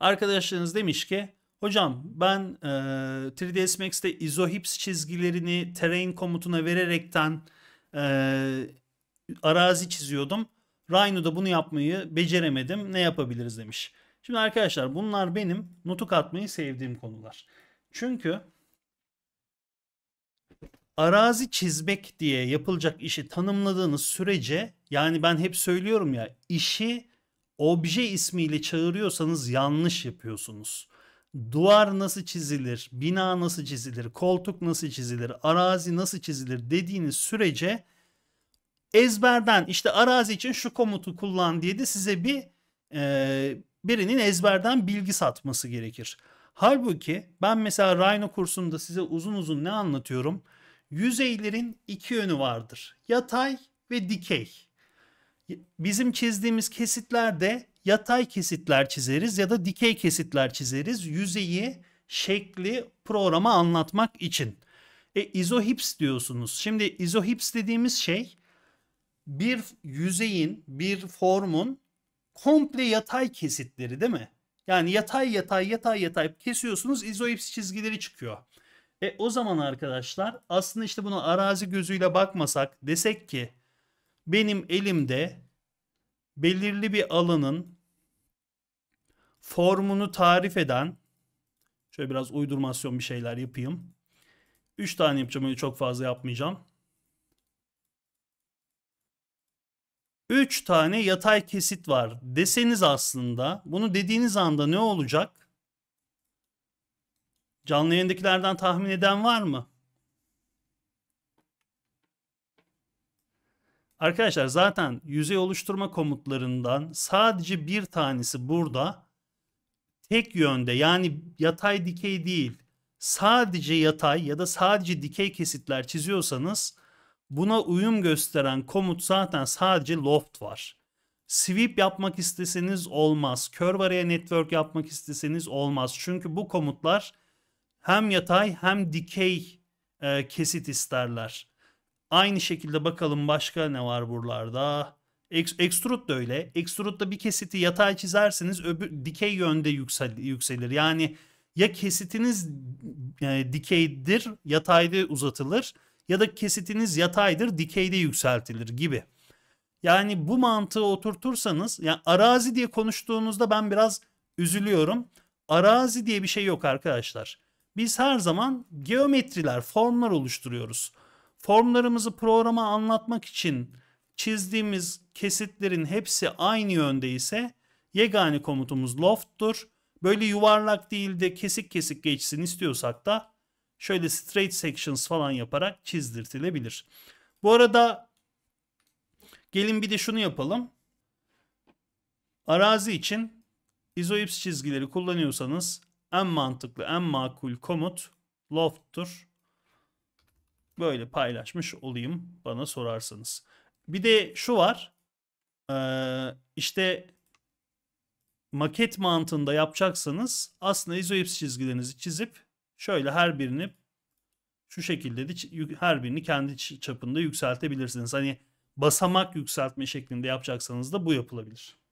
Arkadaşlarınız demiş ki hocam ben e, 3ds Max'te izohips çizgilerini terrain komutuna vererekten e, arazi çiziyordum. Rhino'da bunu yapmayı beceremedim. Ne yapabiliriz demiş. Şimdi arkadaşlar bunlar benim nutuk atmayı sevdiğim konular. Çünkü arazi çizmek diye yapılacak işi tanımladığınız sürece yani ben hep söylüyorum ya işi obje ismiyle çağırıyorsanız yanlış yapıyorsunuz. Duvar nasıl çizilir, bina nasıl çizilir, koltuk nasıl çizilir, arazi nasıl çizilir dediğiniz sürece ezberden işte arazi için şu komutu kullan diye de size bir e, birinin ezberden bilgi satması gerekir. Halbuki ben mesela Rhino kursunda size uzun uzun ne anlatıyorum? Yüzeylerin iki yönü vardır. Yatay ve dikey. Bizim çizdiğimiz kesitlerde yatay kesitler çizeriz ya da dikey kesitler çizeriz. Yüzeyi, şekli programa anlatmak için. E, izohips diyorsunuz. Şimdi izohips dediğimiz şey bir yüzeyin, bir formun komple yatay kesitleri değil mi? Yani yatay yatay yatay yatay kesiyorsunuz izohips çizgileri çıkıyor. E o zaman arkadaşlar aslında işte bunu arazi gözüyle bakmasak desek ki benim elimde belirli bir alanın formunu tarif eden şöyle biraz uydurmasyon bir şeyler yapayım. 3 tane yapacağım öyle çok fazla yapmayacağım. 3 tane yatay kesit var deseniz aslında bunu dediğiniz anda ne olacak? Canlı yayındakilerden tahmin eden var mı? Arkadaşlar zaten yüzey oluşturma komutlarından sadece bir tanesi burada tek yönde yani yatay dikey değil sadece yatay ya da sadece dikey kesitler çiziyorsanız buna uyum gösteren komut zaten sadece loft var. Sweep yapmak isteseniz olmaz. Curve araya network yapmak isteseniz olmaz. Çünkü bu komutlar hem yatay hem dikey e, kesit isterler. Aynı şekilde bakalım başka ne var buralarda. Extrude da öyle. Extrude'da bir kesiti yatay çizerseniz öbür dikey yönde yüksel, yükselir. Yani ya kesitiniz e, dikeydir, yatayda uzatılır ya da kesitiniz yataydır, dikeyde yükseltilir gibi. Yani bu mantığı oturtursanız, yani arazi diye konuştuğunuzda ben biraz üzülüyorum. Arazi diye bir şey yok arkadaşlar. Biz her zaman geometriler, formlar oluşturuyoruz. Formlarımızı programa anlatmak için çizdiğimiz kesitlerin hepsi aynı yönde ise yegane komutumuz loft'tur. Böyle yuvarlak değil de kesik kesik geçsin istiyorsak da şöyle straight sections falan yaparak çizdirtilebilir. Bu arada gelin bir de şunu yapalım. Arazi için izoips çizgileri kullanıyorsanız en mantıklı, en makul komut loft'tur. Böyle paylaşmış olayım bana sorarsanız. Bir de şu var. işte maket mantığında yapacaksanız aslında izoips çizgilerinizi çizip şöyle her birini şu şekilde de her birini kendi çapında yükseltebilirsiniz. Hani basamak yükseltme şeklinde yapacaksanız da bu yapılabilir.